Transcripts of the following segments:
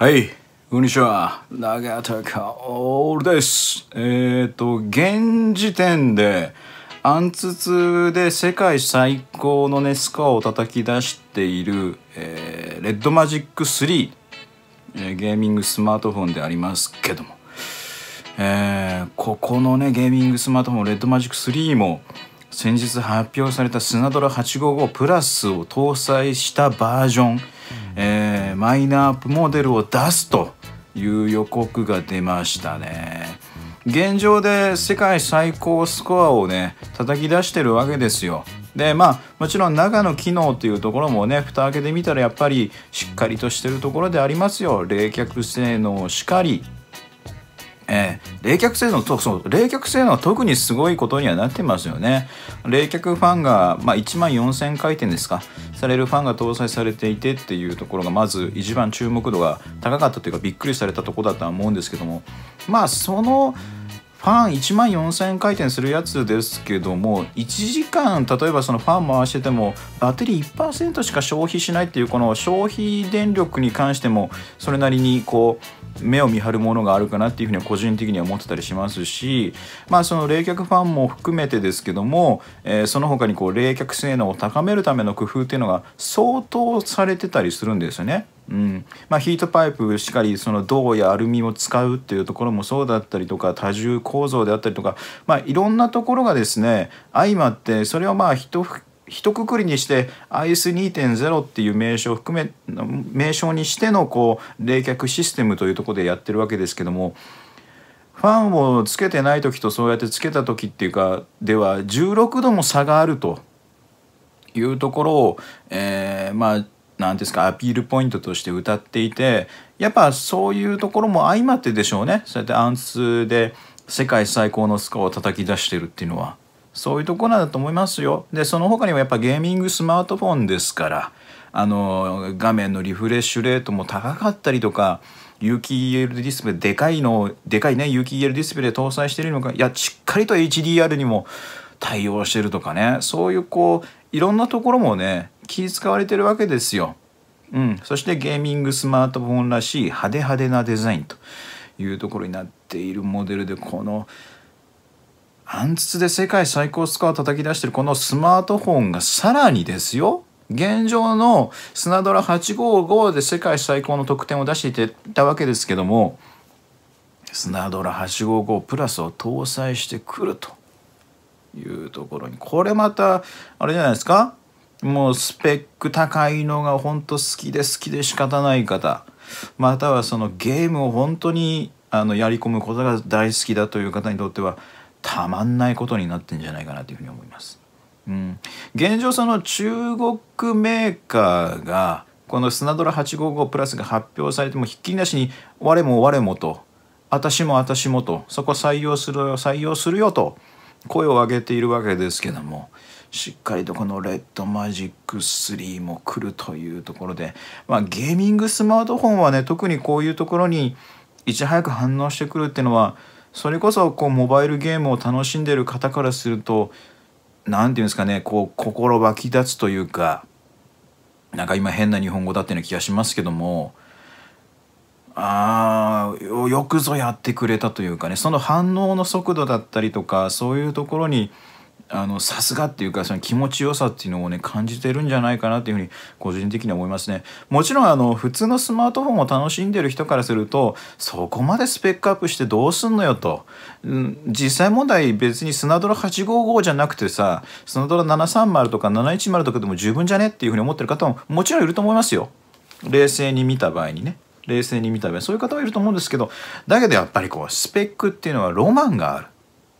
はい、こんにちは。長田薫です。えっ、ー、と、現時点で、アンツツで世界最高のね、スコアを叩き出している、えー、レッドマジック3、えー、ゲーミングスマートフォンでありますけども、えー、ここのね、ゲーミングスマートフォン、レッドマジック3も、先日発表されたスナドラ855プラスを搭載したバージョン、えーマイナーアップモデルを出すという予告が出ましたね現状で世界最高スコアをね叩き出してるわけですよでまあもちろん中の機能というところもね蓋開けてみたらやっぱりしっかりとしてるところでありますよ冷却性能しかりえー、冷却性能とそう冷却性能は特にすごいことにはなってますよね冷却ファンが、まあ、1万4000回転ですかされるファンが搭載されていてっていうところがまず一番注目度が高かったというかびっくりされたとこだとは思うんですけどもまあそのファン1万4000回転するやつですけども1時間例えばそのファン回しててもバッテリー1%しか消費しないっていうこの消費電力に関してもそれなりにこう目を見張るものがあるかなっていうふうには個人的には思ってたりしますしまあその冷却ファンも含めてですけども、えー、その他にこう冷却性能を高めるための工夫っていうのが相当されてたりするんですよね。うんまあ、ヒートパイプしかりその銅やアルミを使うっていうところもそうだったりとか多重構造であったりとか、まあ、いろんなところがですね相まってそれをまあと一括りにして IS2.0 っていう名称を含め名称にしてのこう冷却システムというとこでやってるわけですけどもファンをつけてない時とそうやってつけた時っていうかでは16度も差があるというところを、えー、まあ何ですかアピールポイントとして歌っていてやっぱそういうところも相まってでしょうねそうやってアンツで世界最高のスコアを叩き出してるっていうのはそういうとこなんだと思いますよでその他にもやっぱゲーミングスマートフォンですからあの画面のリフレッシュレートも高かったりとか有機 EL ディスプレイでかいのでかいね有機 EL ディスプレイ搭載してるのかいやしっかりと HDR にも対応してるとかねそういうこういろんなところもね気使われてるわけですよ。うん、そしてゲーミングスマートフォンらしい派手派手なデザインというところになっているモデルでこの暗筒で世界最高スコアを叩き出してるこのスマートフォンがさらにですよ現状のスナドラ855で世界最高の得点を出していたわけですけどもスナドラ855プラスを搭載してくるというところにこれまたあれじゃないですかもうスペック高いのが本当好きで好きで仕方ない方またはそのゲームを本当にあのやり込むことが大好きだという方にとってはたまんないことになってんじゃないかなというふうに思います。うん、現状その中国メーカーがこの「スナドラ855プラス」が発表されてもひっきりなしに「我も我も」と「私も私も」と「そこ採用するよ採用するよ」と声を上げているわけですけどもしっかりとこのレッドマジック3も来るというところで、まあ、ゲーミングスマートフォンはね特にこういうところにいち早く反応してくるっていうのはそれこそこうモバイルゲームを楽しんでる方からすると何て言うんですかねこう心湧き立つというかなんか今変な日本語だっていう気がしますけどもあよくぞやってくれたというかねその反応の速度だったりとかそういうところにあのさすがっていうかその気持ちよさっていうのをね感じてるんじゃないかなっていうふうに個人的には思いますねもちろんあの普通のスマートフォンを楽しんでる人からするとそこまでスペックアップしてどうすんのよと、うん、実際問題別にスナドラ855じゃなくてさスナドラ730とか710とかでも十分じゃねっていうふうに思ってる方ももちろんいると思いますよ冷静に見た場合にね冷静に見た場合そういう方はいると思うんですけどだけどやっぱりこうスペックっていうのはロマンがある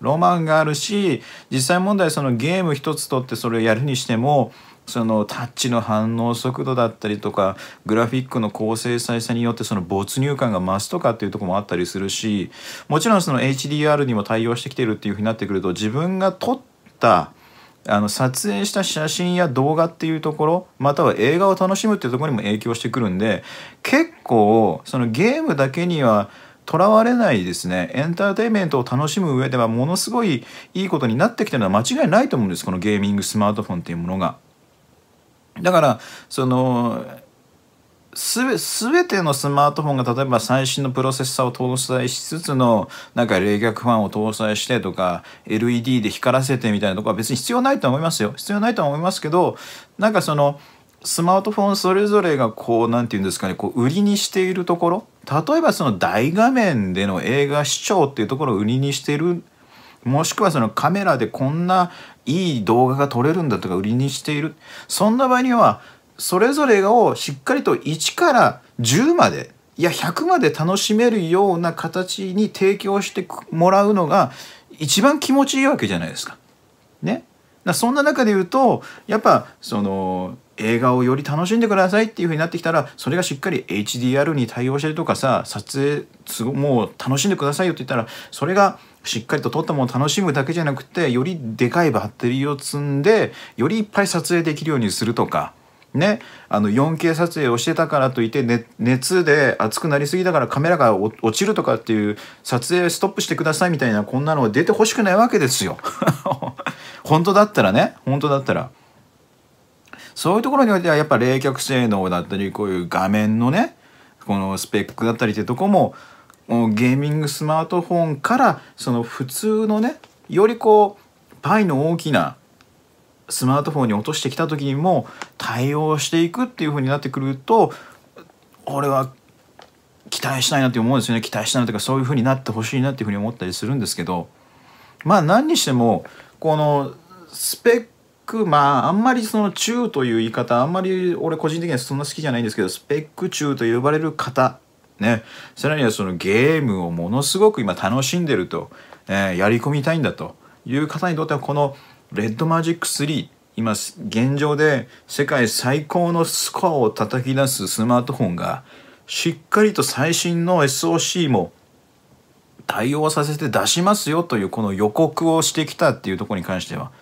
ロマンがあるし実際問題そのゲーム一つとってそれをやるにしてもそのタッチの反応速度だったりとかグラフィックの高精細さによってその没入感が増すとかっていうとこもあったりするしもちろんその HDR にも対応してきてるっていうふうになってくると自分が撮ったあの撮影した写真や動画っていうところまたは映画を楽しむっていうところにも影響してくるんで結構そのゲームだけにはとらわれないですねエンターテインメントを楽しむ上ではものすごいいいことになってきてるのは間違いないと思うんですこのゲーミングスマートフォンっていうものが。だからそのすべ全てのスマートフォンが例えば最新のプロセッサーを搭載しつつのなんか冷却ファンを搭載してとか LED で光らせてみたいなとこは別に必要ないと思いますよ必要ないと思いますけどなんかそのスマートフォンそれぞれがこう何て言うんですかねこう売りにしているところ例えばその大画面での映画視聴っていうところを売りにしているもしくはそのカメラでこんないい動画が撮れるんだとか売りにしているそんな場合にはそれぞれをしっかりと1から10までいや100まで楽しめるような形に提供してもらうのが一番気持ちいいわけじゃないですか。ね、そんな中で言うとやっぱその映画をより楽しんでくださいっていう風になってきたらそれがしっかり HDR に対応してるとかさ撮影もう楽しんでくださいよって言ったらそれがしっかりと撮ったものを楽しむだけじゃなくてよりでかいバッテリーを積んでよりいっぱい撮影できるようにするとか。ね、あの 4K 撮影をしてたからといって、ね、熱で熱くなりすぎだからカメラが落ちるとかっていう撮影ストップしてくださいみたいなこんなの出てほしくないわけですよ。本当だったらね本当だったら。そういうところにおいてはやっぱ冷却性能だったりこういう画面のねこのスペックだったりってとこもゲーミングスマートフォンからその普通のねよりこうパイの大きなスマートフォンに落としてきた時にも対応していくっていう風になってくると俺は期待したいなって思うんですよね期待したいなというかそういう風になってほしいなっていう風に思ったりするんですけどまあ何にしてもこのスペック、まあ、あんまりその中という言い方、あんまり俺個人的にはそんな好きじゃないんですけど、スペック中と呼ばれる方、ね、さらにはそのゲームをものすごく今楽しんでると、えー、やり込みたいんだという方にとっては、このレッドマジック3、今現状で世界最高のスコアを叩き出すスマートフォンがしっかりと最新の SOC も対応させて出しますよというこの予告をしてきたっていうとこに関しては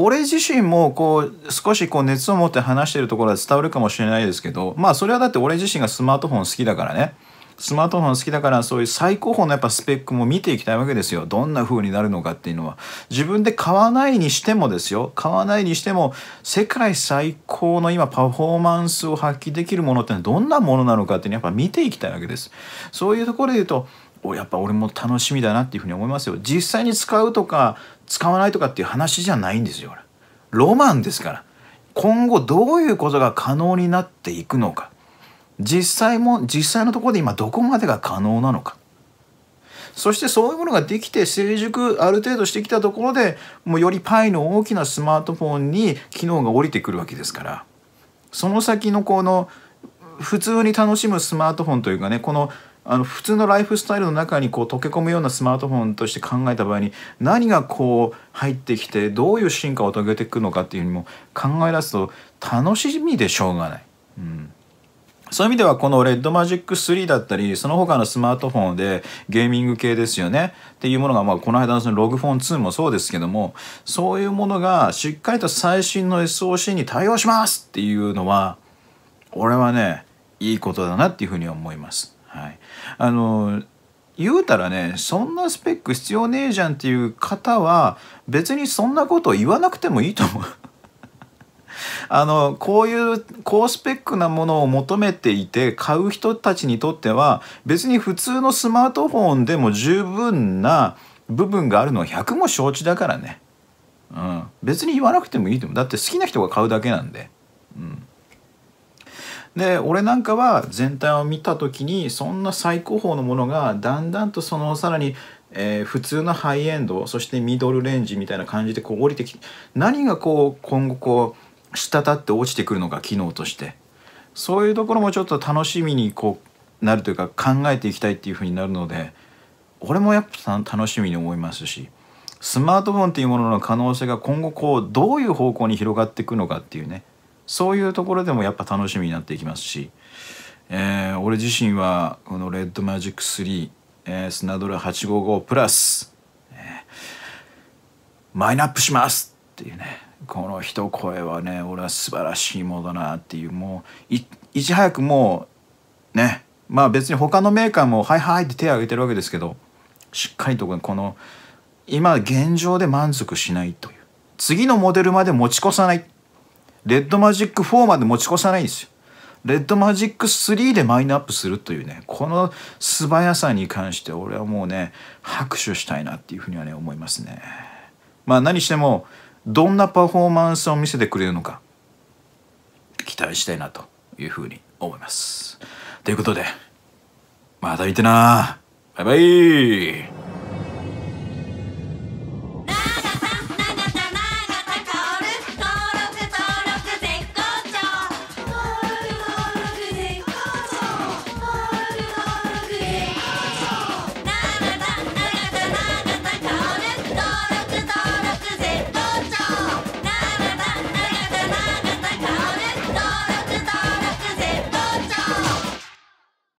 俺自身もこう少しこう熱を持って話してるところは伝わるかもしれないですけどまあそれはだって俺自身がスマートフォン好きだからねスマートフォン好きだからそういう最高峰のやっぱスペックも見ていきたいわけですよどんな風になるのかっていうのは自分で買わないにしてもですよ買わないにしても世界最高の今パフォーマンスを発揮できるものってどんなものなのかっていうのはやっぱ見ていきたいわけですそういうところで言うとやっぱ俺も楽しみだなっていうふうに思いますよ実際に使うとか使わないとかっていう話じゃないんですよロマンですから今後どういうことが可能になっていくのか実際も実際のところで今どこまでが可能なのかそしてそういうものができて成熟ある程度してきたところでもうよりパイの大きなスマートフォンに機能が降りてくるわけですからその先のこの普通に楽しむスマートフォンというかねこのあの普通のライフスタイルの中にこう溶け込むようなスマートフォンとして考えた場合に何がこう入ってきてどういう進化を遂げていくのかっていうのも考え出すと楽しみでしょうがない。うんそういう意味ではこのレッドマジック3だったりその他のスマートフォンでゲーミング系ですよねっていうものが、まあ、この間のそのログフォン2もそうですけどもそういうものがしっかりと最新の SOC に対応しますっていうのは俺はねいいことだなっていうふうに思います。はい、あの言うたらねそんなスペック必要ねえじゃんっていう方は別にそんなことを言わなくてもいいと思う。あのこういう高スペックなものを求めていて買う人たちにとっては別に普通のスマートフォンでも十分な部分があるのは100も承知だからね、うん、別に言わなくてもいいと思うだって好きな人が買うだけなんで。うんで俺なんかは全体を見た時にそんな最高峰のものがだんだんとそのさらにえー、普通のハイエンドそしてミドルレンジみたいな感じでこう降りてきて何がこう今後こう滴って落ちてくるのか機能としてそういうところもちょっと楽しみにこうなるというか考えていきたいっていうふうになるので俺もやっぱ楽しみに思いますしスマートフォンっていうものの可能性が今後こうどういう方向に広がっていくのかっていうねそういうところでもやっぱ楽しみになっていきますし、えー、俺自身はこの「レッドマジック3」えー「スナドル855プラス」えー「マイナップします」っていうねこの一声はね俺は素晴らしいものだなっていうもういいち早くもうねまあ別に他のメーカーも「はいはい」って手を挙げてるわけですけどしっかりとこの今現状で満足しないという次のモデルまで持ち越さないレッドマジック4まで持ち越さないんですよ。レッドマジック3でマイナアップするというね、この素早さに関して俺はもうね、拍手したいなっていうふうにはね、思いますね。まあ何しても、どんなパフォーマンスを見せてくれるのか、期待したいなというふうに思います。ということで、また見てなバイバイ